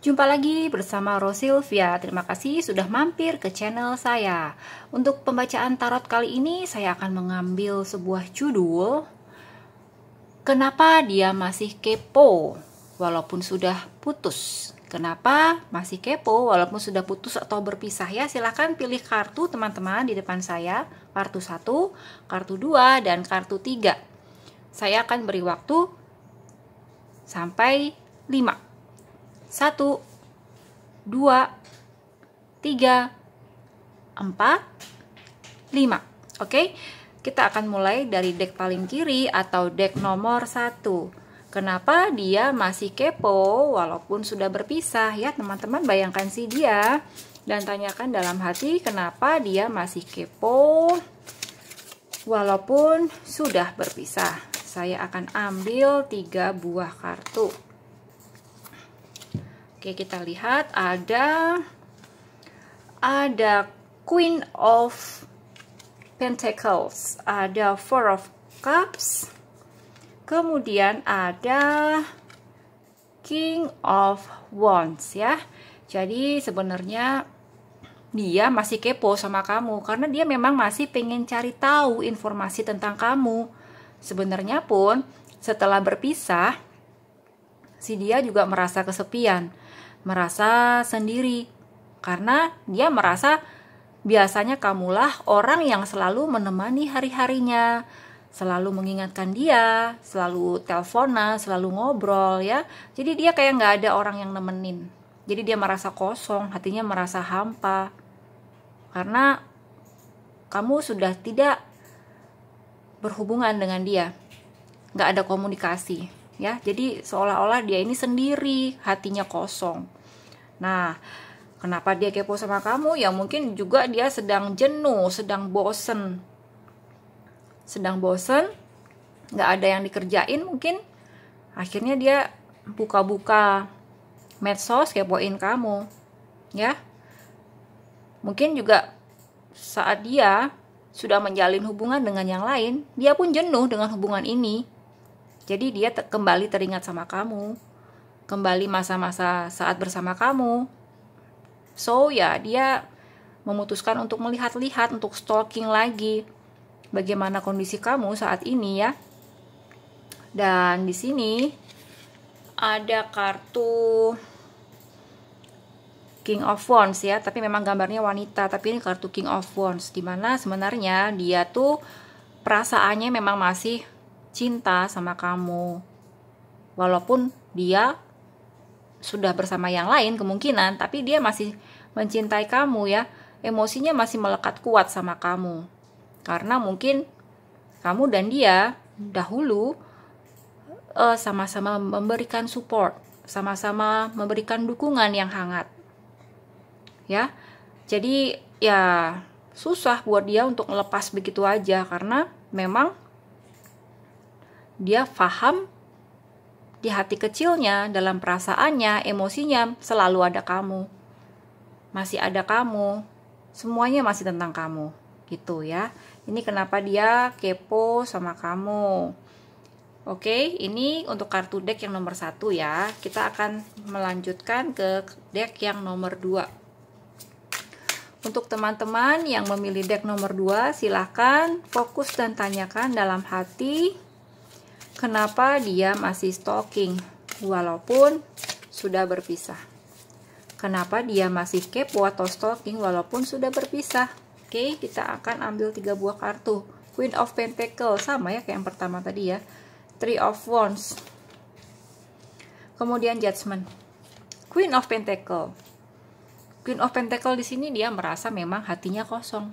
Jumpa lagi bersama Rosilvia. Terima kasih sudah mampir ke channel saya. Untuk pembacaan tarot kali ini saya akan mengambil sebuah judul Kenapa dia masih kepo walaupun sudah putus? Kenapa masih kepo walaupun sudah putus atau berpisah ya? Silahkan pilih kartu teman-teman di depan saya, kartu 1, kartu 2 dan kartu 3. Saya akan beri waktu sampai 5 satu, dua, tiga, empat, lima. Oke, kita akan mulai dari deck paling kiri atau deck nomor satu. Kenapa dia masih kepo walaupun sudah berpisah ya teman-teman bayangkan si dia dan tanyakan dalam hati kenapa dia masih kepo walaupun sudah berpisah. Saya akan ambil tiga buah kartu. Oke, kita lihat ada ada Queen of Pentacles, ada Four of Cups, kemudian ada King of Wands ya. Jadi sebenarnya dia masih kepo sama kamu karena dia memang masih pengen cari tahu informasi tentang kamu. Sebenarnya pun setelah berpisah si dia juga merasa kesepian merasa sendiri karena dia merasa biasanya kamulah orang yang selalu menemani hari-harinya, selalu mengingatkan dia, selalu teleponan, selalu ngobrol ya. Jadi dia kayak nggak ada orang yang nemenin. Jadi dia merasa kosong, hatinya merasa hampa. Karena kamu sudah tidak berhubungan dengan dia. Nggak ada komunikasi ya jadi seolah-olah dia ini sendiri hatinya kosong nah kenapa dia kepo sama kamu ya mungkin juga dia sedang jenuh sedang bosen sedang bosen nggak ada yang dikerjain mungkin akhirnya dia buka-buka medsos kepoin kamu ya mungkin juga saat dia sudah menjalin hubungan dengan yang lain dia pun jenuh dengan hubungan ini jadi dia te kembali teringat sama kamu, kembali masa-masa saat bersama kamu. So ya dia memutuskan untuk melihat-lihat, untuk stalking lagi bagaimana kondisi kamu saat ini ya. Dan di sini ada kartu King of Wands ya, tapi memang gambarnya wanita, tapi ini kartu King of Wands dimana sebenarnya dia tuh perasaannya memang masih cinta sama kamu walaupun dia sudah bersama yang lain kemungkinan tapi dia masih mencintai kamu ya emosinya masih melekat kuat sama kamu karena mungkin kamu dan dia dahulu sama eh, sama-sama memberikan support sama-sama memberikan dukungan yang hangat ya jadi ya susah buat dia untuk melepas begitu aja karena memang dia faham di hati kecilnya, dalam perasaannya, emosinya selalu ada kamu. Masih ada kamu. Semuanya masih tentang kamu. Gitu ya. Ini kenapa dia kepo sama kamu. Oke, ini untuk kartu deck yang nomor satu ya. Kita akan melanjutkan ke deck yang nomor dua. Untuk teman-teman yang memilih deck nomor dua, silahkan fokus dan tanyakan dalam hati kenapa dia masih stalking walaupun sudah berpisah. Kenapa dia masih kepo atau stalking walaupun sudah berpisah? Oke, kita akan ambil tiga buah kartu. Queen of Pentacle sama ya kayak yang pertama tadi ya. Three of Wands. Kemudian Judgment. Queen of Pentacle. Queen of Pentacle di sini dia merasa memang hatinya kosong.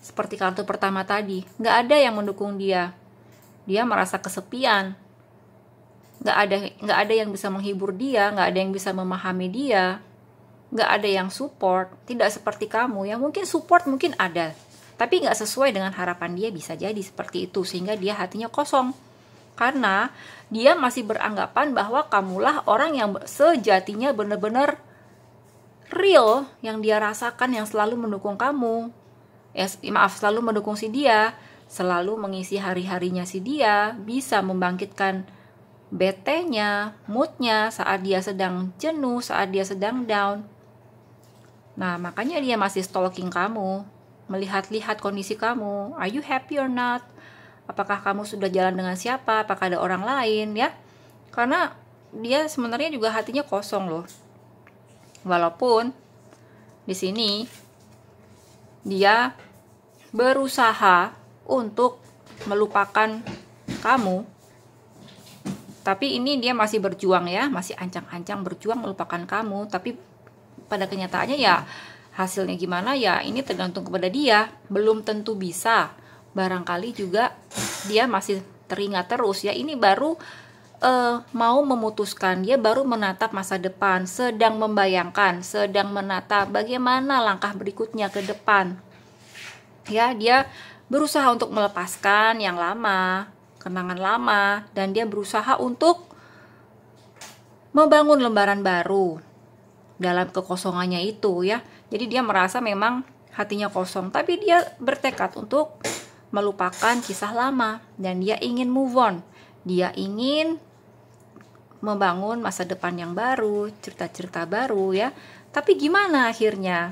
Seperti kartu pertama tadi, nggak ada yang mendukung dia, dia merasa kesepian nggak ada nggak ada yang bisa menghibur dia nggak ada yang bisa memahami dia nggak ada yang support tidak seperti kamu yang mungkin support mungkin ada tapi nggak sesuai dengan harapan dia bisa jadi seperti itu sehingga dia hatinya kosong karena dia masih beranggapan bahwa kamulah orang yang sejatinya benar-benar real yang dia rasakan yang selalu mendukung kamu ya maaf selalu mendukung si dia selalu mengisi hari-harinya si dia, bisa membangkitkan BT-nya, moodnya saat dia sedang jenuh, saat dia sedang down. Nah, makanya dia masih stalking kamu, melihat-lihat kondisi kamu. Are you happy or not? Apakah kamu sudah jalan dengan siapa? Apakah ada orang lain ya? Karena dia sebenarnya juga hatinya kosong loh. Walaupun di sini dia berusaha untuk melupakan kamu. Tapi ini dia masih berjuang ya, masih ancang-ancang berjuang melupakan kamu, tapi pada kenyataannya ya hasilnya gimana ya ini tergantung kepada dia, belum tentu bisa. Barangkali juga dia masih teringat terus ya. Ini baru uh, mau memutuskan, dia baru menatap masa depan, sedang membayangkan, sedang menata bagaimana langkah berikutnya ke depan. Ya, dia berusaha untuk melepaskan yang lama, kenangan lama, dan dia berusaha untuk membangun lembaran baru dalam kekosongannya itu ya. Jadi dia merasa memang hatinya kosong, tapi dia bertekad untuk melupakan kisah lama dan dia ingin move on. Dia ingin membangun masa depan yang baru, cerita-cerita baru ya. Tapi gimana akhirnya?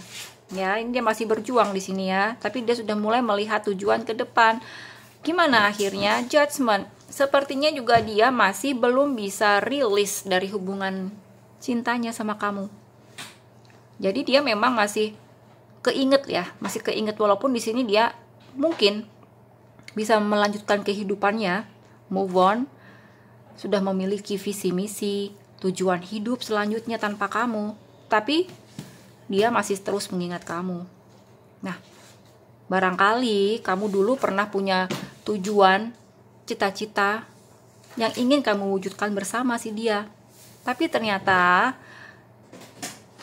ya ini dia masih berjuang di sini ya tapi dia sudah mulai melihat tujuan ke depan gimana akhirnya judgment sepertinya juga dia masih belum bisa rilis dari hubungan cintanya sama kamu jadi dia memang masih keinget ya masih keinget walaupun di sini dia mungkin bisa melanjutkan kehidupannya move on sudah memiliki visi misi tujuan hidup selanjutnya tanpa kamu tapi dia masih terus mengingat kamu. Nah, barangkali kamu dulu pernah punya tujuan, cita-cita yang ingin kamu wujudkan bersama si dia. Tapi ternyata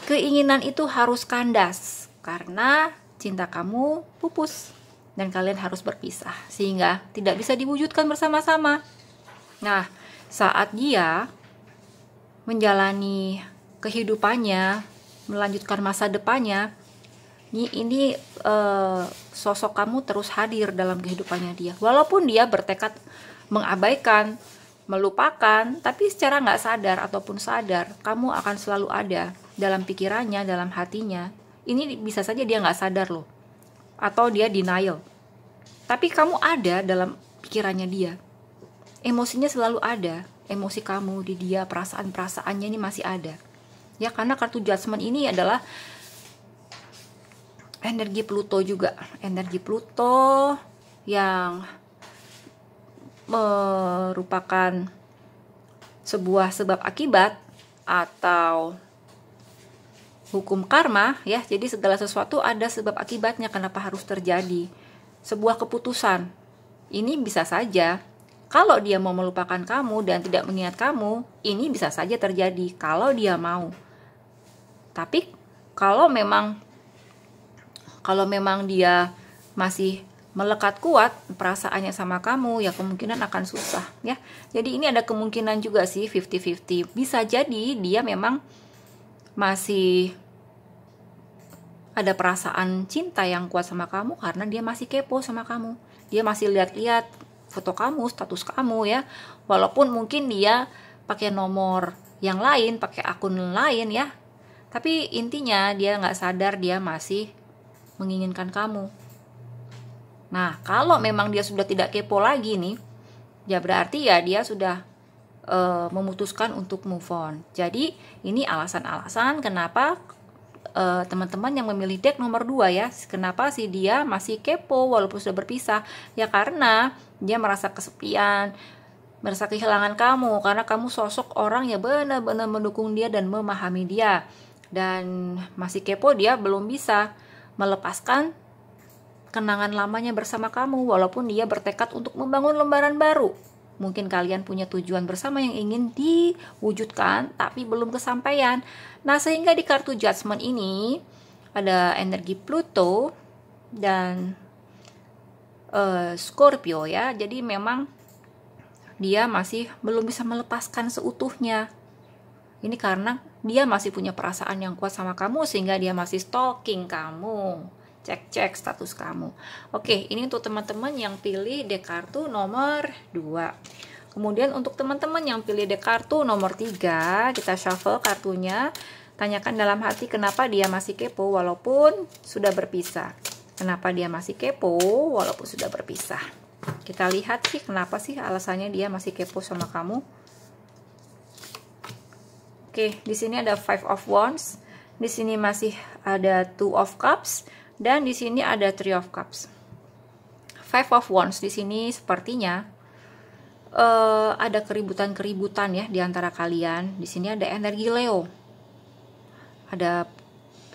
keinginan itu harus kandas karena cinta kamu pupus dan kalian harus berpisah sehingga tidak bisa diwujudkan bersama-sama. Nah, saat dia menjalani kehidupannya melanjutkan masa depannya ini, ini uh, eh, sosok kamu terus hadir dalam kehidupannya dia walaupun dia bertekad mengabaikan melupakan tapi secara nggak sadar ataupun sadar kamu akan selalu ada dalam pikirannya dalam hatinya ini bisa saja dia nggak sadar loh atau dia denial tapi kamu ada dalam pikirannya dia emosinya selalu ada emosi kamu di dia perasaan perasaannya ini masih ada ya karena kartu judgment ini adalah energi Pluto juga energi Pluto yang merupakan sebuah sebab akibat atau hukum karma ya jadi segala sesuatu ada sebab akibatnya kenapa harus terjadi sebuah keputusan ini bisa saja kalau dia mau melupakan kamu dan tidak mengingat kamu ini bisa saja terjadi kalau dia mau tapi kalau memang kalau memang dia masih melekat kuat perasaannya sama kamu ya kemungkinan akan susah ya jadi ini ada kemungkinan juga sih 50-50 bisa jadi dia memang masih ada perasaan cinta yang kuat sama kamu karena dia masih kepo sama kamu dia masih lihat-lihat foto kamu status kamu ya walaupun mungkin dia pakai nomor yang lain pakai akun lain ya tapi intinya dia nggak sadar dia masih menginginkan kamu. Nah, kalau memang dia sudah tidak kepo lagi nih, ya berarti ya dia sudah e, memutuskan untuk move on. Jadi ini alasan-alasan kenapa eh, teman-teman yang memilih deck nomor 2 ya, kenapa sih dia masih kepo walaupun sudah berpisah? Ya karena dia merasa kesepian, merasa kehilangan kamu karena kamu sosok orang yang benar-benar mendukung dia dan memahami dia dan masih kepo dia belum bisa melepaskan kenangan lamanya bersama kamu walaupun dia bertekad untuk membangun lembaran baru. Mungkin kalian punya tujuan bersama yang ingin diwujudkan tapi belum kesampaian. Nah, sehingga di kartu judgment ini ada energi Pluto dan uh, Scorpio ya. Jadi memang dia masih belum bisa melepaskan seutuhnya. Ini karena dia masih punya perasaan yang kuat sama kamu sehingga dia masih stalking kamu cek-cek status kamu. Oke, ini untuk teman-teman yang pilih dek kartu nomor 2. Kemudian untuk teman-teman yang pilih dek kartu nomor 3, kita shuffle kartunya. Tanyakan dalam hati kenapa dia masih kepo walaupun sudah berpisah. Kenapa dia masih kepo walaupun sudah berpisah. Kita lihat sih kenapa sih alasannya dia masih kepo sama kamu. Oke, di sini ada five of wands, di sini masih ada two of cups, dan di sini ada three of cups. Five of wands di sini sepertinya uh, ada keributan-keributan ya di antara kalian. Di sini ada energi Leo. Ada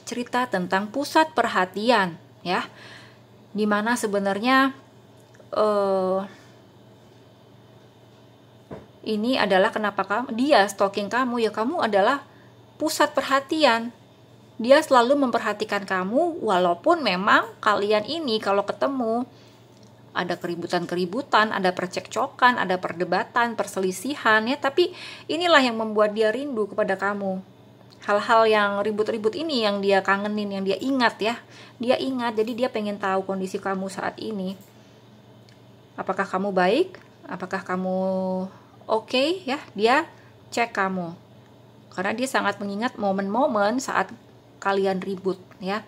cerita tentang pusat perhatian ya. Dimana sebenarnya uh, ini adalah kenapa kamu dia stalking kamu ya kamu adalah pusat perhatian dia selalu memperhatikan kamu walaupun memang kalian ini kalau ketemu ada keributan-keributan, ada percekcokan, ada perdebatan, perselisihan ya, tapi inilah yang membuat dia rindu kepada kamu. Hal-hal yang ribut-ribut ini yang dia kangenin, yang dia ingat ya. Dia ingat, jadi dia pengen tahu kondisi kamu saat ini. Apakah kamu baik? Apakah kamu oke okay, ya dia cek kamu karena dia sangat mengingat momen-momen saat kalian ribut ya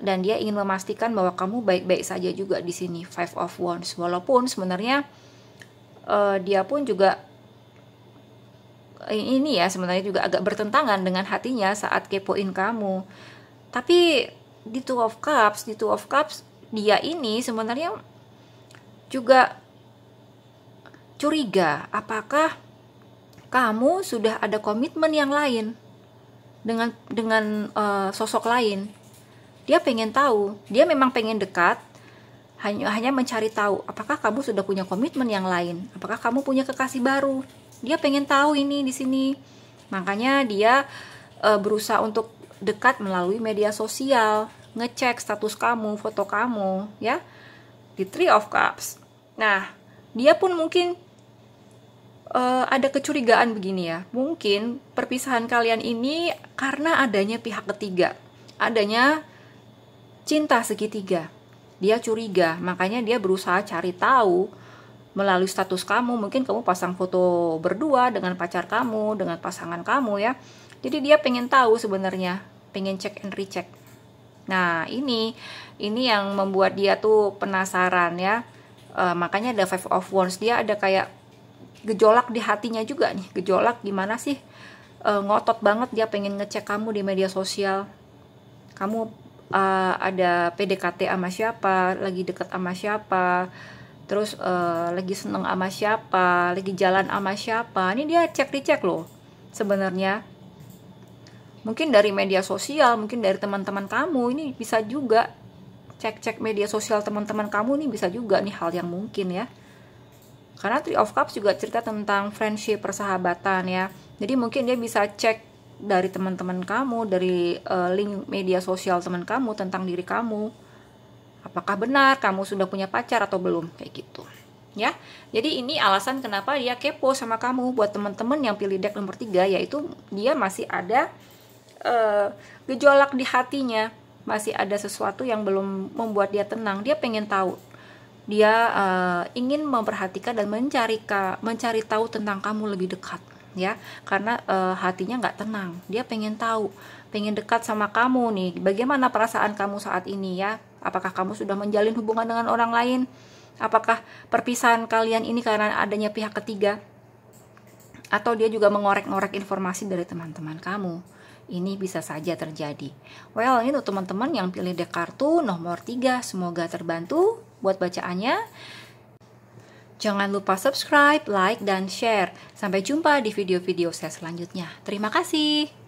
dan dia ingin memastikan bahwa kamu baik-baik saja juga di sini five of wands walaupun sebenarnya uh, dia pun juga eh, ini ya sebenarnya juga agak bertentangan dengan hatinya saat kepoin kamu tapi di two of cups di two of cups dia ini sebenarnya juga curiga apakah kamu sudah ada komitmen yang lain dengan dengan uh, sosok lain. Dia pengen tahu, dia memang pengen dekat, hanya hanya mencari tahu apakah kamu sudah punya komitmen yang lain, apakah kamu punya kekasih baru. Dia pengen tahu ini di sini. Makanya dia uh, berusaha untuk dekat melalui media sosial, ngecek status kamu, foto kamu, ya. Di Three of Cups. Nah, dia pun mungkin uh, ada kecurigaan begini ya. Mungkin perpisahan kalian ini karena adanya pihak ketiga, adanya cinta segitiga. Dia curiga, makanya dia berusaha cari tahu melalui status kamu. Mungkin kamu pasang foto berdua dengan pacar kamu, dengan pasangan kamu ya. Jadi dia pengen tahu sebenarnya, pengen cek and recheck. Nah ini, ini yang membuat dia tuh penasaran ya. Uh, makanya ada five of wands dia ada kayak gejolak di hatinya juga nih gejolak gimana sih e, ngotot banget dia pengen ngecek kamu di media sosial kamu e, ada PDKT sama siapa lagi deket sama siapa terus e, lagi seneng sama siapa lagi jalan sama siapa ini dia cek dicek loh sebenarnya mungkin dari media sosial mungkin dari teman-teman kamu ini bisa juga cek-cek media sosial teman-teman kamu ini bisa juga nih hal yang mungkin ya karena Three of Cups juga cerita tentang friendship, persahabatan ya. Jadi mungkin dia bisa cek dari teman-teman kamu, dari uh, link media sosial teman kamu tentang diri kamu. Apakah benar kamu sudah punya pacar atau belum? Kayak gitu. Ya. Jadi ini alasan kenapa dia kepo sama kamu buat teman-teman yang pilih deck nomor 3 yaitu dia masih ada uh, gejolak di hatinya, masih ada sesuatu yang belum membuat dia tenang. Dia pengen tahu dia uh, ingin memperhatikan dan mencari ka, mencari tahu tentang kamu lebih dekat ya karena uh, hatinya nggak tenang dia pengen tahu pengen dekat sama kamu nih bagaimana perasaan kamu saat ini ya apakah kamu sudah menjalin hubungan dengan orang lain apakah perpisahan kalian ini karena adanya pihak ketiga atau dia juga mengorek-ngorek informasi dari teman-teman kamu ini bisa saja terjadi. Well, ini untuk teman-teman yang pilih dek kartu nomor 3. Semoga terbantu buat bacaannya. Jangan lupa subscribe, like, dan share. Sampai jumpa di video-video saya selanjutnya. Terima kasih.